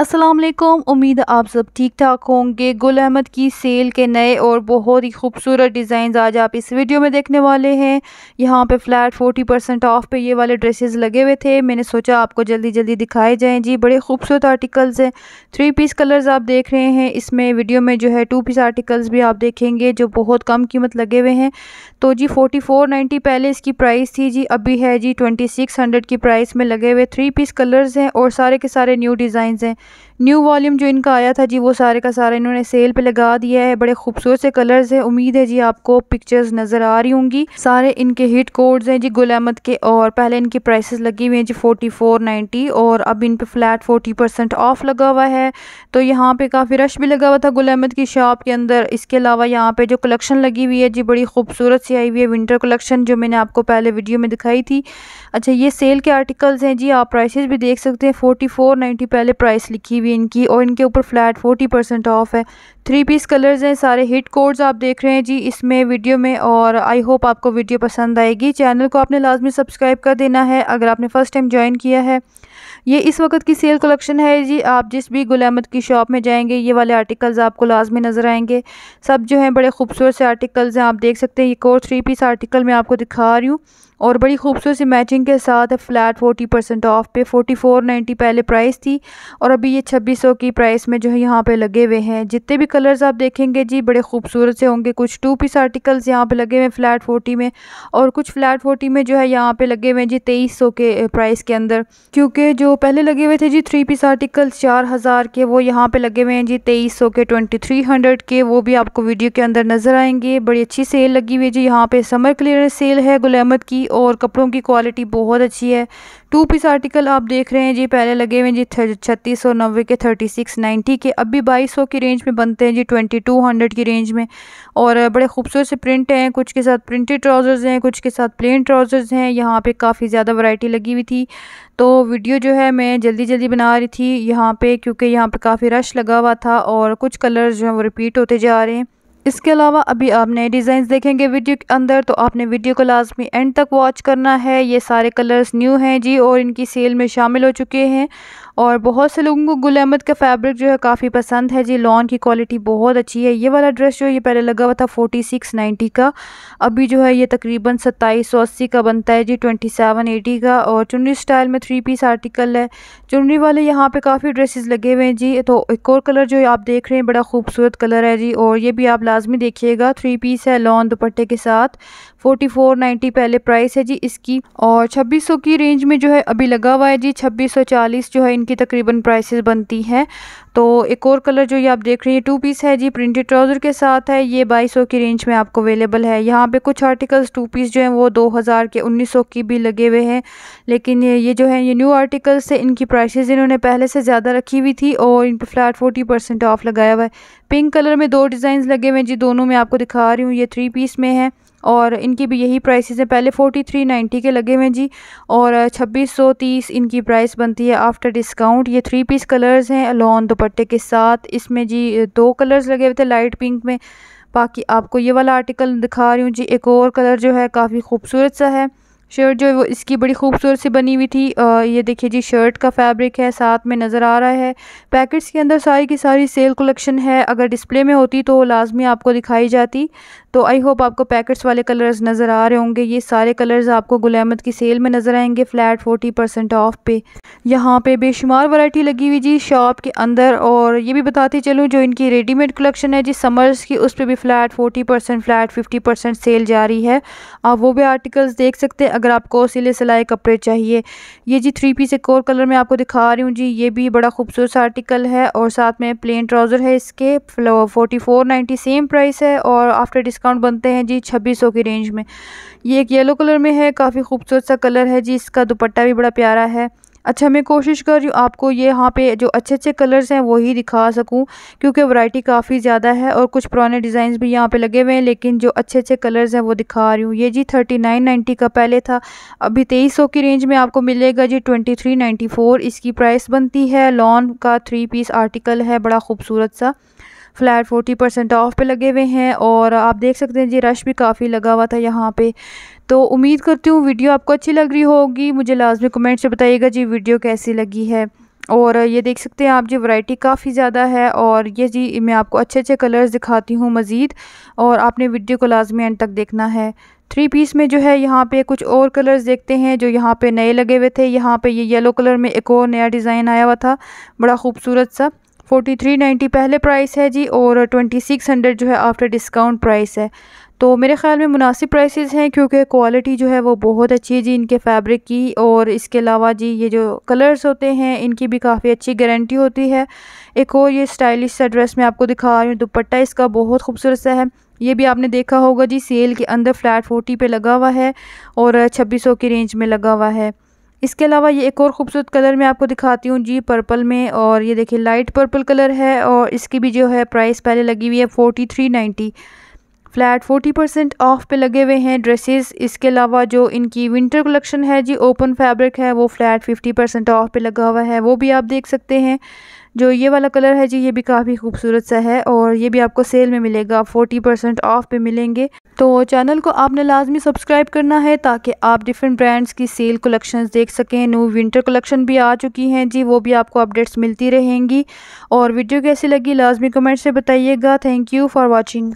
असलम उम्मीद आप सब ठीक ठाक होंगे गुल अहमद की सेल के नए और बहुत ही खूबसूरत डिज़ाइन आज आप इस वीडियो में देखने वाले हैं यहाँ पे फ़्लैट 40 परसेंट ऑफ पे ये वाले ड्रेसेस लगे हुए थे मैंने सोचा आपको जल्दी जल्दी दिखाए जाएं जी बड़े खूबसूरत आर्टिकल्स हैं थ्री पीस कलर्स आप देख रहे हैं इसमें वीडियो में जो है टू पीस आर्टिकल्स भी आप देखेंगे जो बहुत कम कीमत लगे हुए हैं तो जी फोर्टी पहले इसकी प्राइस थी जी अभी है जी ट्वेंटी की प्राइस में लगे हुए थ्री पीस कलर्स हैं और सारे के सारे न्यू डिज़ाइन हैं न्यू वॉल्यूम जो इनका आया था जी वो सारे का सारा इन्होंने सेल पे लगा दिया है बड़े खूबसूरत से कलर्स है उम्मीद है जी आपको पिक्चर्स नज़र आ रही होंगी सारे इनके हिट कोड्स हैं जी गुल अहमद के और पहले इनकी प्राइसेस लगी हुई हैं जी फोर्टी फोर नाइन्टी और अब इन पे फ्लैट फोर्टी परसेंट ऑफ लगा हुआ है तो यहाँ पे काफ़ी रश भी लगा हुआ था गुल अहमद की शॉप के अंदर इसके अलावा यहाँ पे जो कलेक्शन लगी हुई है जी बड़ी खूबसूरत सी आई हुई है विंटर कलेक्शन जो मैंने आपको पहले वीडियो में दिखाई थी अच्छा ये सेल के आर्टिकल्स हैं जी आप प्राइसेस भी देख सकते हैं फोर्टी पहले प्राइस लिखी हुई इनकी और इनके ऊपर फ्लैट फोर्टी परसेंट ऑफ है थ्री पीस कलर्स हैं सारे हिट कोड्स आप देख रहे हैं जी इसमें वीडियो में और आई होप आपको वीडियो पसंद आएगी चैनल को आपने लाजमी सब्सक्राइब कर देना है अगर आपने फ़र्स्ट टाइम ज्वाइन किया है ये इस वक्त की सेल कलेक्शन है जी आप जिस भी गुलामत की शॉप में जाएंगे ये वाले आर्टिकल्स आपको लाजमी नज़र आएंगे सब जो हैं बड़े खूबसूरत से आर्टिकल्स हैं आप देख सकते हैं ये कोर थ्री पीस आर्टिकल मैं आपको दिखा रही हूँ और बड़ी खूबसूरत सी मैचिंग के साथ फ्लैट फोर्टी परसेंट ऑफ पे फोर्टी फोर नाइन्टी पहले प्राइस थी और अभी भी ये छब्बीस सौ की प्राइस में जो है यहाँ पे लगे हुए हैं जितने भी कलर्स आप देखेंगे जी बड़े खूबसूरत से होंगे कुछ टू पीस आर्टिकल्स यहाँ पे लगे हुए हैं फ्लैट फोर्टी में और कुछ फ्लैट फोर्टी में जो है यहाँ पे लगे हुए हैं जी तेईस सौ के प्राइस के अंदर क्योंकि जो पहले लगे हुए थे जी थ्री पीस आर्टिकल्स चार हज़ार के वो यहाँ पे लगे हुए हैं जी तेईस सौ के ट्वेंटी थ्री हंड्रेड के वो भी आपको वीडियो के अंदर नज़र आएंगे बड़ी अच्छी सेल लगी हुई है जी यहाँ पे समर क्लियरेंस सेल है गुल की और कपड़ों की क्वालिटी बहुत अच्छी है टू पीस आर्टिकल आप देख रहे हैं जी पहले लगे हुए जी छत्तीस सौ नब्बे के थर्टी सिक्स नाइन्टी के अब भी बाईस सौ की रेंज में बनते हैं जी ट्वेंटी टू हंड्रेड की रेंज में और बड़े खूबसूरत से प्रिंट हैं कुछ के साथ प्रिंटेड ट्राउज़र्स हैं कुछ के साथ प्लेन ट्राउज़र्स हैं यहाँ पर काफ़ी ज़्यादा वैरायटी लगी हुई थी तो वीडियो जो है मैं जल्दी जल्दी बना रही थी यहाँ पर क्योंकि यहाँ पर काफ़ी रश लगा हुआ था और कुछ कलर्स जो हैं वो रिपीट होते जा रहे हैं इसके अलावा अभी आप नए डिज़ाइन देखेंगे वीडियो के अंदर तो आपने वीडियो को लाजमी एंड तक वॉच करना है ये सारे कलर्स न्यू हैं जी और इनकी सेल में शामिल हो चुके हैं और बहुत से लोगों को गुल अहमद का फैब्रिक जो है काफ़ी पसंद है जी लॉन की क्वालिटी बहुत अच्छी है ये वाला ड्रेस जो ये पहले लगा हुआ था फोर्टी सिक्स नाइन्टी का अभी जो है ये तकरीबन सत्ताईस सौ अस्सी का बनता है जी ट्वेंटी सेवन एटी का और चुनरी स्टाइल में थ्री पीस आर्टिकल है चुनरी वाले यहाँ पर काफ़ी ड्रेसेज लगे हुए हैं जी तो एक और कलर जो आप देख रहे हैं बड़ा खूबसूरत कलर है जी और ये भी आप लाजमी देखिएगा थ्री पीस है लॉन दुपट्टे के साथ फोर्टी फोर नाइन्टी पहले प्राइस है जी इसकी और छब्बीस सौ की रेंज में जो है अभी लगा हुआ है जी छब्बीस सौ चालीस जो है इन की तकरीबन प्राइसेस बनती हैं तो एक और कलर जो ये आप देख रहे हैं टू पीस है जी प्रिंटेड ट्राउज़र के साथ है ये बाईस सौ की रेंज में आपको अवेलेबल है यहाँ पे कुछ आर्टिकल्स टू पीस जो हैं वो दो हज़ार के उन्नीस सौ की भी लगे हुए हैं लेकिन ये जो है ये न्यू आर्टिकल्स से इनकी प्राइसेस इन्होंने पहले से ज़्यादा रखी हुई थी और इन पर फ्लैट फोर्टी परसेंट ऑफ लगाया हुआ है पिंक कलर में दो डिज़ाइन लगे हुए हैं जी दोनों में आपको दिखा रही हूँ ये थ्री पीस में है और इनकी भी यही प्राइसेस हैं पहले फ़ोर्टी थ्री नाइन्टी के लगे हुए हैं जी और छब्बीस सौ तीस इनकी प्राइस बनती है आफ्टर डिस्काउंट ये थ्री पीस कलर्स हैं लॉन दुपट्टे के साथ इसमें जी दो कलर्स लगे हुए थे लाइट पिंक में बाकी आपको ये वाला आर्टिकल दिखा रही हूँ जी एक और कलर जो है काफ़ी खूबसूरत सा है शर्ट जो है वो इसकी बड़ी खूबसूरत सी बनी हुई थी आ, ये देखिए जी शर्ट का फैब्रिक है साथ में नज़र आ रहा है पैकेट्स के अंदर सारी की सारी सेल कलेक्शन है अगर डिस्प्ले में होती तो लाजमी आपको दिखाई जाती तो आई होप आपको पैकेट्स वाले कलर्स नज़र आ रहे होंगे ये सारे कलर्स आपको गुलामत की सेल में नज़र आएंगे फ़्लैट फोर्टी परसेंट ऑफ पे यहाँ पे बेशुमार वैरायटी लगी हुई जी शॉप के अंदर और ये भी बताती चलूँ जो इनकी रेडीमेड कलेक्शन है जी समर्स की उस पर भी flat forty percent flat fifty percent sale जारी है आप वो भी आर्टिकल्स देख सकते हैं अगर आपको सिले सिलाए कपड़े चाहिए ये जी थ्री पीस एक और कलर में आपको दिखा रही हूँ जी ये भी बड़ा खूबसूरत आर्टिकल है और साथ में प्लेन ट्राउज़र है इसके forty four ninety same price है और आफ्टर डिस्काउंट डिस्काउंट बनते हैं जी छब्बीस सौ की रेंज में ये एक येलो कलर में है काफ़ी खूबसूरत सा कलर है जी इसका दुपट्टा भी बड़ा प्यारा है अच्छा मैं कोशिश कर रही हूँ आपको ये यहाँ पे जो अच्छे अच्छे कलर्स हैं वही दिखा सकूँ क्योंकि वैरायटी काफ़ी ज़्यादा है और कुछ पुराने डिज़ाइन भी यहाँ पे लगे हुए हैं लेकिन जो अच्छे अच्छे कलर्स हैं वो दिखा रही हूँ ये जी थर्टी नाइन नाइन्टी का पहले था अभी तेईस सौ की रेंज में आपको मिलेगा जी ट्वेंटी थ्री नाइन्टी फ़ोर इसकी प्राइस बनती है लॉन का थ्री पीस आर्टिकल है बड़ा खूबसूरत सा फ़्लैट फोर्टी परसेंट ऑफ़ पे लगे हुए हैं और आप देख सकते हैं जी रश भी काफ़ी लगा हुआ था यहाँ पे तो उम्मीद करती हूँ वीडियो आपको अच्छी लग रही होगी मुझे लाजमी कमेंट से बताइएगा जी वीडियो कैसी लगी है और ये देख सकते हैं आप जी वैरायटी काफ़ी ज़्यादा है और ये जी मैं आपको अच्छे अच्छे कलर्स दिखाती हूँ मज़ीद और आपने वीडियो को लाजमी एंड तक देखना है थ्री पीस में जो है यहाँ पे कुछ और कलर्स देखते हैं जो यहाँ पे नए लगे हुए थे यहाँ पे ये येलो कलर में एक और नया डिज़ाइन आया हुआ था बड़ा खूबसूरत सा फोर्टी थ्री नाइन्टी पहले प्राइस है जी और ट्वेंटी सिक्स हंड्रेड जो है आफ्टर डिस्काउंट प्राइस है तो मेरे ख्याल में मुनासिब प्राइसेस हैं क्योंकि क्वालिटी जो है वो बहुत अच्छी है जी इनके फैब्रिक की और इसके अलावा जी ये जो कलर्स होते हैं इनकी भी काफ़ी अच्छी गारंटी होती है एक और ये स्टाइलिश सा ड्रेस मैं आपको दिखा रही हूँ दुपट्टा इसका बहुत खूबसूरत सा है ये भी आपने देखा होगा जी सेल के अंदर फ्लैट फोर्टी पर लगा हुआ है और छब्बीस सौ की रेंज में लगा हुआ है इसके अलावा ये एक और ख़ूबसूरत कलर मैं आपको दिखाती हूँ जी पर्पल में और ये देखिए लाइट पर्पल कलर है और इसकी भी जो है प्राइस पहले लगी हुई है forty three ninety flat forty percent off पे लगे हुए हैं ड्रेसेस इसके अलावा जो इनकी विंटर कलेक्शन है जी ओपन फैब्रिक है वो फ्लैट फिफ्टी परसेंट ऑफ पे लगा हुआ है वो भी आप देख सकते हैं जो ये वाला कलर है जी ये भी काफ़ी खूबसूरत सा है और ये भी आपको सेल में मिलेगा फोर्टी परसेंट ऑफ पे मिलेंगे तो चैनल को आपने लाजमी सब्सक्राइब करना है ताकि आप डिफरेंट ब्रांड्स की सेल कलेक्शंस देख सकें न्यू विंटर कलेक्शन भी आ चुकी हैं जी वो भी आपको अपडेट्स मिलती रहेंगी और वीडियो कैसी लगी लाजमी कमेंट से बताइएगा थैंक यू फॉर वॉचिंग